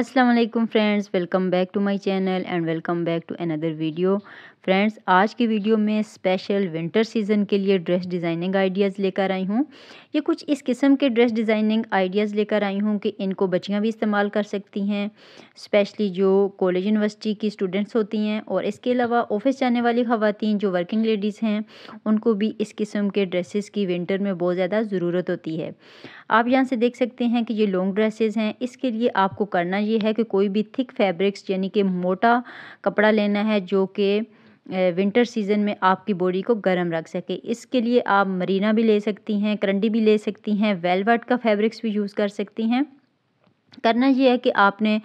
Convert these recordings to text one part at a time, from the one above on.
Aslam friends welcome back to my channel and welcome back to another video friends आज की video में special winter season के लिए dress designing ideas लेकर आई हूँ ये कुछ इस किस्म के ड्रेस डिज़ाइनिंग आइडियाज़ लेकर आई हूँ कि इनको बच्चियाँ भी इस्तेमाल कर सकती हैं स्पेशली जो कॉलेज यूनिवर्सिटी की स्टूडेंट्स होती हैं और इसके अलावा ऑफिस जाने वाली खातन जो वर्किंग लेडीज़ हैं उनको भी इस किस्म के ड्रेसेस की विंटर में बहुत ज़्यादा ज़रूरत होती है आप यहाँ से देख सकते हैं कि ये लॉन्ग ड्रेसेज़ हैं इसके लिए आपको करना ये है कि कोई भी थिक फैब्रिक्स यानी कि मोटा कपड़ा लेना है जो कि विंटर सीज़न में आपकी बॉडी को गर्म रख सके इसके लिए आप मरीना भी ले सकती हैं करंडी भी ले सकती हैं वेलवेट का फैब्रिक्स भी यूज़ कर सकती हैं करना यह है कि आपने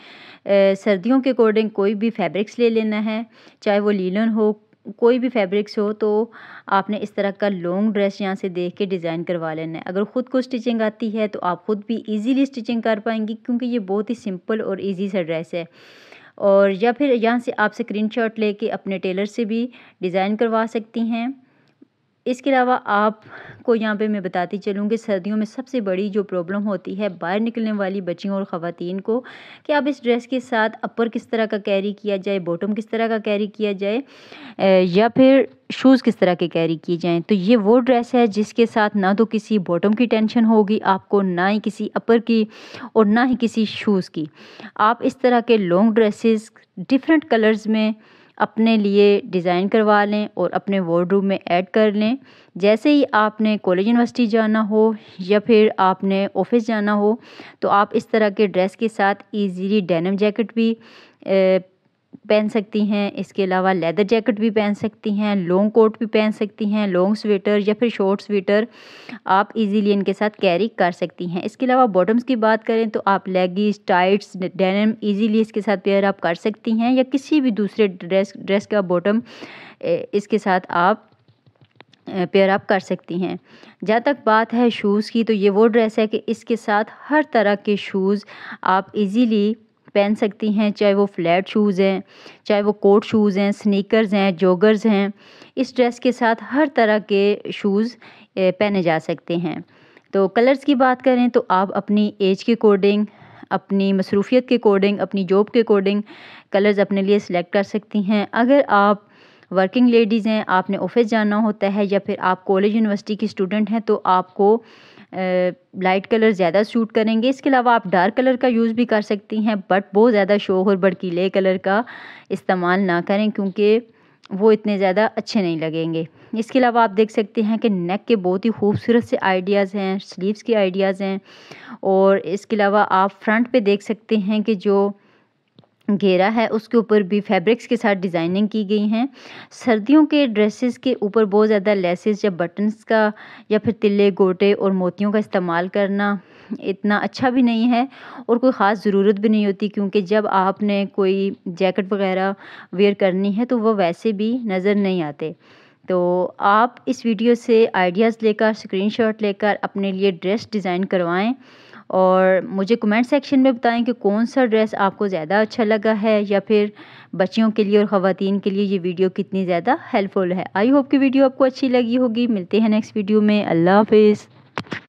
सर्दियों के अकॉर्डिंग कोई भी फैब्रिक्स ले लेना है चाहे वो लीलन हो कोई भी फैब्रिक्स हो तो आपने इस तरह का लॉन्ग ड्रेस यहाँ से देख के डिज़ाइन करवा लेना है अगर ख़ुद को स्टिचिंग आती है तो आप ख़ुद भी इजीली स्टिचिंग कर पाएंगी क्योंकि ये बहुत ही सिंपल और इजी सा ड्रेस है और या फिर यहाँ से आप स्क्रीन शॉट अपने टेलर से भी डिज़ाइन करवा सकती हैं इसके अलावा आपको यहाँ पे मैं बताती चलूँ कि सर्दियों में सबसे बड़ी जो प्रॉब्लम होती है बाहर निकलने वाली बच्चियों और ख़वान को कि आप इस ड्रेस के साथ अपर किस तरह का कैरी किया जाए बॉटम किस तरह का कैरी किया जाए या फिर शूज़ किस तरह के कैरी किए जाएँ तो ये वो ड्रेस है जिसके साथ ना तो किसी बॉटम की टेंशन होगी आपको ना ही किसी अपर की और ना ही किसी शूज़ की आप इस तरह के लॉन्ग ड्रेसेस डिफरेंट कलर्स में अपने लिए डिज़ाइन करवा लें और अपने वार्डरूम में ऐड कर लें जैसे ही आपने कॉलेज यूनिवर्सिटी जाना हो या फिर आपने ऑफिस जाना हो तो आप इस तरह के ड्रेस के साथ ईजीली डेनिम जैकेट भी पहन सकती हैं इसके अलावा लेदर जैकेट भी पहन सकती हैं लॉन्ग कोट भी पहन सकती हैं लॉन्ग स्वेटर या फिर शॉर्ट स्वेटर आप इजीली इनके साथ कैरी कर सकती हैं इसके अलावा बॉटम्स की बात करें तो आप लेगीज़ टाइट्स डेनिम इजीली इसके साथ पेयर आप कर सकती हैं या किसी भी दूसरे ड्रेस ड्रेस का बॉटम इसके साथ आप पेयर आप कर सकती हैं जहाँ तक बात है शूज़ की तो ये वो ड्रेस है कि इसके साथ हर तरह के शूज़ आप इजीली पहन सकती हैं चाहे वो फ्लैट शूज़ हैं चाहे वो कोट शूज़ हैं स्नीकर्स हैं जोगर्स हैं इस ड्रेस के साथ हर तरह के शूज़ पहने जा सकते हैं तो कलर्स की बात करें तो आप अपनी एज के अकॉर्डिंग अपनी मसरूफियत के अकॉर्डिंग अपनी जॉब के अकॉर्डिंग कलर्स अपने लिए सिलेक्ट कर सकती हैं अगर आप वर्किंग लेडीज़ हैं आपने ऑफिस जाना होता है या फिर आप कॉलेज यूनिवर्सिटी की स्टूडेंट हैं तो आपको लाइट कलर ज़्यादा सूट करेंगे इसके अलावा आप डार्क कलर का यूज़ भी कर सकती हैं बट बहुत ज़्यादा शोर और भड़कीले कलर का इस्तेमाल ना करें क्योंकि वो इतने ज़्यादा अच्छे नहीं लगेंगे इसके अलावा आप देख सकते हैं कि नेक के बहुत ही खूबसूरत से आइडियाज़ हैं स्लीव्स के आइडियाज़ हैं और इसके अलावा आप फ्रंट पे देख सकते हैं कि जो घेरा है उसके ऊपर भी फैब्रिक्स के साथ डिज़ाइनिंग की गई हैं सर्दियों के ड्रेसेस के ऊपर बहुत ज़्यादा लेसेस या बटन्स का या फिर तिले गोटे और मोतियों का इस्तेमाल करना इतना अच्छा भी नहीं है और कोई ख़ास ज़रूरत भी नहीं होती क्योंकि जब आपने कोई जैकेट वगैरह वेयर करनी है तो वह वैसे भी नज़र नहीं आते तो आप इस वीडियो से आइडियाज़ लेकर स्क्रीनशॉट लेकर अपने लिए ड्रेस डिज़ाइन करवाएं और मुझे कमेंट सेक्शन में बताएं कि कौन सा ड्रेस आपको ज़्यादा अच्छा लगा है या फिर बच्चियों के लिए और ख़वान के लिए ये वीडियो कितनी ज़्यादा हेल्पफुल है आई होप कि वीडियो आपको अच्छी लगी होगी मिलते हैं नेक्स्ट वीडियो में अल्लाह हाफिज़